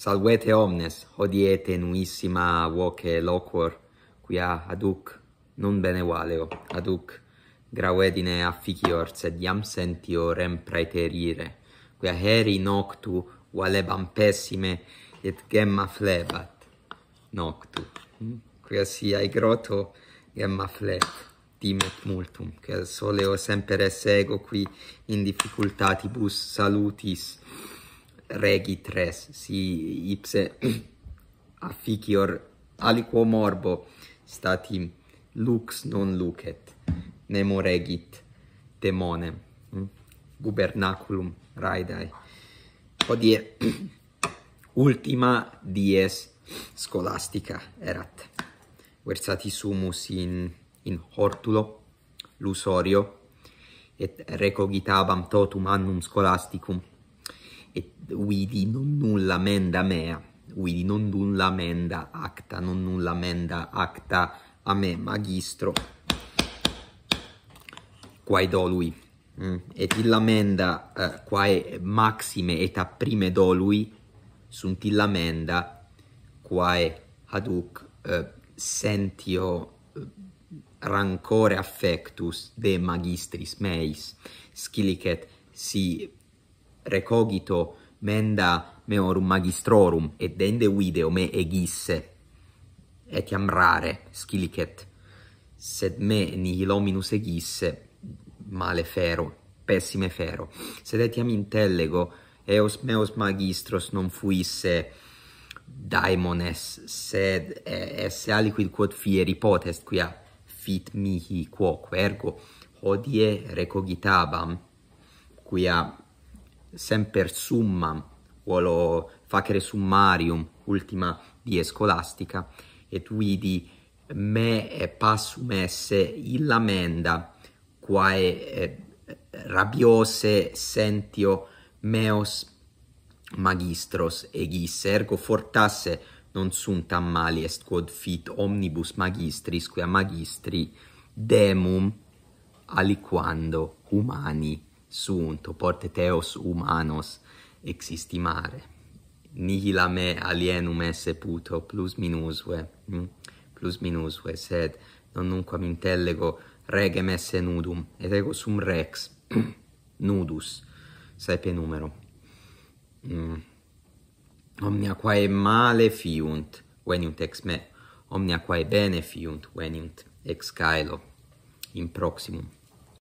Salvete omnes, hodie nuissima voce loquor, quia ad hoc non bene valeo, ad gravedine afficior, sed iam sentio rem praeterire, quia heri noctu valebam pessime, et gemma flebat noctu. Mm? Quia si groto gemma flet, timet multum, quia soleo semper essego qui in difficultatibus salutis, regi tres si ipse afficior aliquo morbo stati lux non lucet nemo regit demonem hm? gubernaculum raidae hodie ultima dies scolastica erat versati sumus in in hortulo lusorio et recogitabam totum annum scolasticum et vidi non nulla menda mea vidi non nulla menda acta non nulla menda acta a me magistro quae dolui mm? et illa menda eh, quae maxime et a prime dolui sunt illa menda quae ad hoc uh, sentio uh, rancore affectus de magistris meis scilicet si recogito menda meorum magistrorum et dende video me egisse et iam rare scilicet sed me nihil hominus egisse male fero pessime fero sed etiam intellego eos meos magistros non fuisse daimones sed esse aliquid quod fieri potest quia fit mihi quo ergo hodie recogitabam quia semper summam, volo facere summarium ultima die scolastica, et vidi me passum esse illamenda quae eh, rabiose sentio meos magistros et ergo fortasse non sunt amali est quod fit omnibus magistris quia magistri demum aliquando humani sunto porte teos humanos existimare nihila me alienum esse puto plus minusue hm? plus minusue sed non nunca intellego regem esse nudum et ego sum rex nudus saepe numero mm. omnia quae male fiunt veniunt ex me omnia quae bene fiunt veniunt ex caelo in proximum